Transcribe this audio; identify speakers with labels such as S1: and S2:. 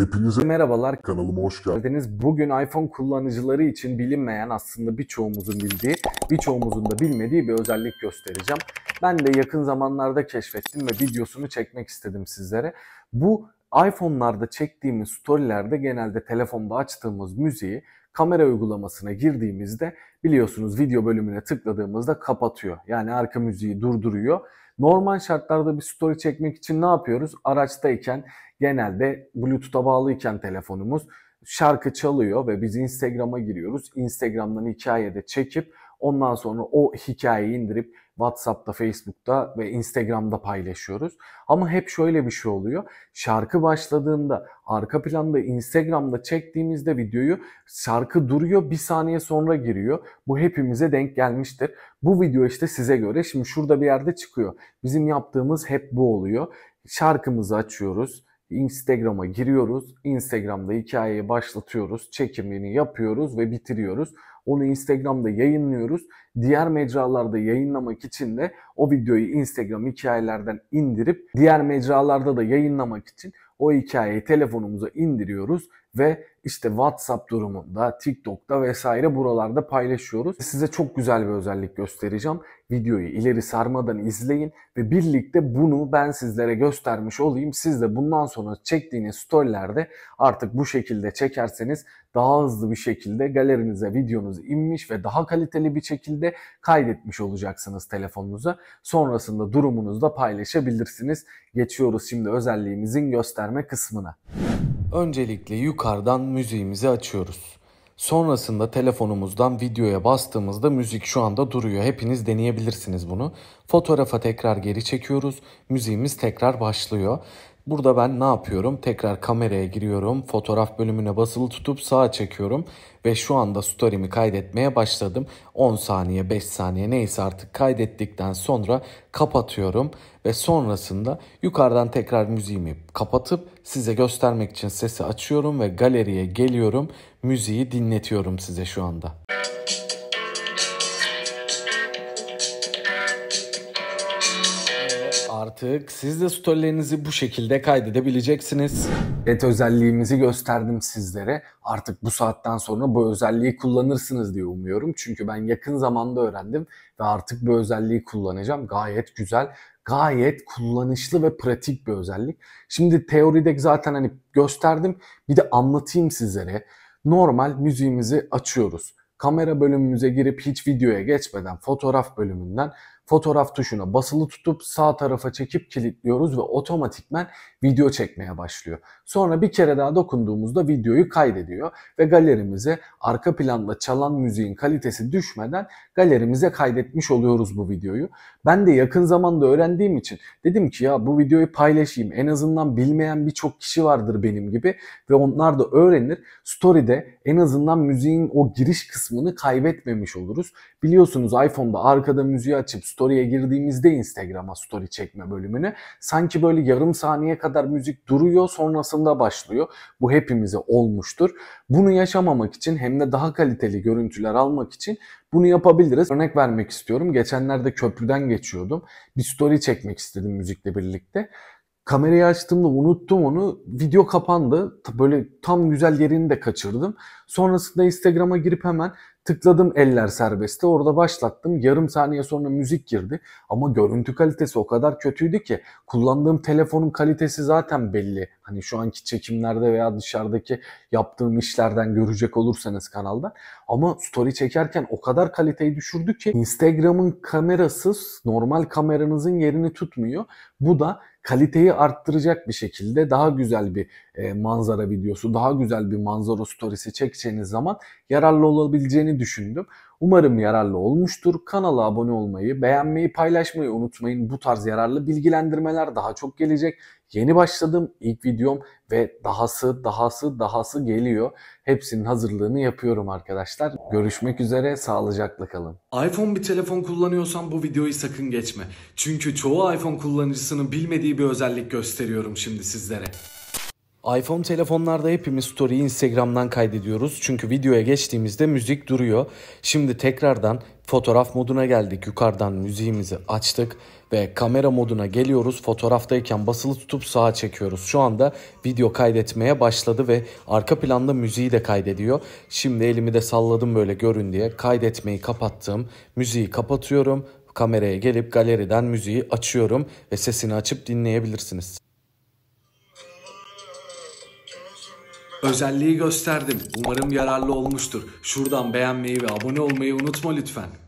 S1: Hepinize merhabalar. Kanalıma hoş geldiniz. Bugün iPhone kullanıcıları için bilinmeyen aslında birçoğumuzun bildiği, birçoğumuzun da bilmediği bir özellik göstereceğim. Ben de yakın zamanlarda keşfettim ve videosunu çekmek istedim sizlere. Bu iPhone'larda çektiğimiz storylerde genelde telefonda açtığımız müziği kamera uygulamasına girdiğimizde biliyorsunuz video bölümüne tıkladığımızda kapatıyor. Yani arka müziği durduruyor Normal şartlarda bir story çekmek için ne yapıyoruz? Araçtayken genelde Bluetooth'a bağlıyken telefonumuz şarkı çalıyor ve biz Instagram'a giriyoruz. Instagram'dan hikayede çekip Ondan sonra o hikayeyi indirip WhatsApp'ta, Facebook'ta ve Instagram'da paylaşıyoruz. Ama hep şöyle bir şey oluyor. Şarkı başladığında arka planda Instagram'da çektiğimizde videoyu şarkı duruyor bir saniye sonra giriyor. Bu hepimize denk gelmiştir. Bu video işte size göre şimdi şurada bir yerde çıkıyor. Bizim yaptığımız hep bu oluyor. Şarkımızı açıyoruz Instagram'a giriyoruz. Instagram'da hikayeyi başlatıyoruz. Çekimini yapıyoruz ve bitiriyoruz. Onu Instagram'da yayınlıyoruz. Diğer mecralarda yayınlamak için de o videoyu Instagram hikayelerden indirip diğer mecralarda da yayınlamak için o hikayeyi telefonumuza indiriyoruz ve işte WhatsApp durumunda, TikTok'ta vesaire buralarda paylaşıyoruz. Size çok güzel bir özellik göstereceğim. Videoyu ileri sarmadan izleyin ve birlikte bunu ben sizlere göstermiş olayım. Siz de bundan sonra çektiğiniz storylerde artık bu şekilde çekerseniz daha hızlı bir şekilde galerinize videonuz inmiş ve daha kaliteli bir şekilde kaydetmiş olacaksınız telefonunuza. Sonrasında durumunuzda paylaşabilirsiniz. Geçiyoruz şimdi özelliğimizin gösterme kısmına. Öncelikle yukarıdan müziğimizi açıyoruz. Sonrasında telefonumuzdan videoya bastığımızda müzik şu anda duruyor. Hepiniz deneyebilirsiniz bunu. Fotoğrafa tekrar geri çekiyoruz. Müziğimiz tekrar başlıyor. Burada ben ne yapıyorum? Tekrar kameraya giriyorum. Fotoğraf bölümüne basılı tutup sağa çekiyorum. Ve şu anda story'mi kaydetmeye başladım. 10 saniye, 5 saniye neyse artık kaydettikten sonra kapatıyorum. Ve sonrasında yukarıdan tekrar müziğimi kapatıp size göstermek için sesi açıyorum ve galeriye geliyorum. Müziği dinletiyorum size şu anda. Artık siz de storylerinizi bu şekilde kaydedebileceksiniz. Et özelliğimizi gösterdim sizlere. Artık bu saatten sonra bu özelliği kullanırsınız diye umuyorum. Çünkü ben yakın zamanda öğrendim ve artık bu özelliği kullanacağım. Gayet güzel, gayet kullanışlı ve pratik bir özellik. Şimdi teoride zaten hani gösterdim. Bir de anlatayım sizlere. Normal müziğimizi açıyoruz. Kamera bölümümüze girip hiç videoya geçmeden fotoğraf bölümünden fotoğraf tuşuna basılı tutup sağ tarafa çekip kilitliyoruz ve otomatikmen video çekmeye başlıyor. Sonra bir kere daha dokunduğumuzda videoyu kaydediyor ve galerimize arka planda çalan müziğin kalitesi düşmeden galerimize kaydetmiş oluyoruz bu videoyu. Ben de yakın zamanda öğrendiğim için dedim ki ya bu videoyu paylaşayım. En azından bilmeyen birçok kişi vardır benim gibi ve onlar da öğrenir. Story'de en azından müziğin o giriş kısmını kaybetmemiş oluruz. Biliyorsunuz iPhone'da arkada müziği açıp story'e girdiğimizde Instagram'a story çekme bölümünü sanki böyle yarım saniye kadar müzik duruyor sonrasında başlıyor. Bu hepimize olmuştur. Bunu yaşamamak için hem de daha kaliteli görüntüler almak için bunu yapabiliriz. Örnek vermek istiyorum. Geçenlerde köprüden geçiyordum. Bir story çekmek istedim müzikle birlikte. Kamerayı açtığımda unuttum onu. Video kapandı. Böyle tam güzel yerini de kaçırdım. Sonrasında Instagram'a girip hemen Tıkladım eller serbestte orada başlattım. Yarım saniye sonra müzik girdi ama görüntü kalitesi o kadar kötüydü ki kullandığım telefonun kalitesi zaten belli. Hani şu anki çekimlerde veya dışarıdaki yaptığım işlerden görecek olursanız kanalda. Ama story çekerken o kadar kaliteyi düşürdü ki Instagram'ın kamerasız normal kameranızın yerini tutmuyor. Bu da kaliteyi arttıracak bir şekilde daha güzel bir e, manzara videosu, daha güzel bir manzara storiesi çekeceğiniz zaman yararlı olabileceğini düşündüm. Umarım yararlı olmuştur. Kanala abone olmayı, beğenmeyi, paylaşmayı unutmayın. Bu tarz yararlı bilgilendirmeler daha çok gelecek. Yeni başladım ilk videom ve dahası, dahası, dahası geliyor. Hepsinin hazırlığını yapıyorum arkadaşlar. Görüşmek üzere, sağlıcakla kalın. iPhone bir telefon kullanıyorsan bu videoyu sakın geçme. Çünkü çoğu iPhone kullanıcısının bilmediği bir özellik gösteriyorum şimdi sizlere iPhone telefonlarda hepimiz story'i Instagram'dan kaydediyoruz. Çünkü videoya geçtiğimizde müzik duruyor. Şimdi tekrardan fotoğraf moduna geldik. Yukarıdan müziğimizi açtık ve kamera moduna geliyoruz. Fotoğraftayken basılı tutup sağa çekiyoruz. Şu anda video kaydetmeye başladı ve arka planda müziği de kaydediyor. Şimdi elimi de salladım böyle görün diye. Kaydetmeyi kapattım. Müziği kapatıyorum. Kameraya gelip galeriden müziği açıyorum ve sesini açıp dinleyebilirsiniz. Özelliği gösterdim. Umarım yararlı olmuştur. Şuradan beğenmeyi ve abone olmayı unutma lütfen.